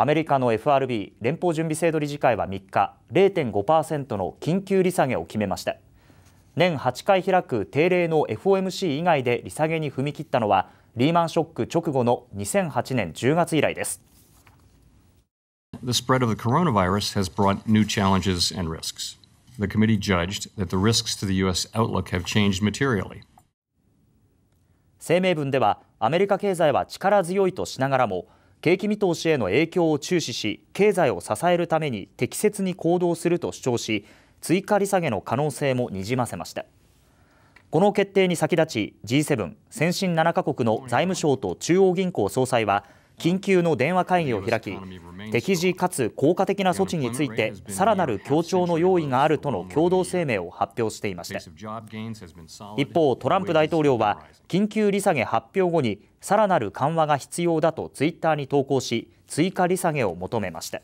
アメリカの FRB 連邦準備制度理事会は3日0.5%の緊急利下げを決めました年8回開く定例の FOMC 以外で利下げに踏み切ったのはリーマンショック直後の2008年10月以来です The spread of the coronavirus has brought new challenges and risks. The committee judged that the risks to the U.S. outlook have changed materially. 声明文ではアメリカ経済は力強いとしながらも景気見通しへの影響を注視し経済を支えるために適切に行動すると主張し追加利下げの可能性もにじませましたこの決定に先立ち G7 先進7カ国の財務省と中央銀行総裁は緊急の電話会議を開き適時かつ効果的な措置についてさらなる協調の用意があるとの共同声明を発表していました一方トランプ大統領は緊急利下げ発表後にさらなる緩和が必要だとツイッターに投稿し追加利下げを求めました。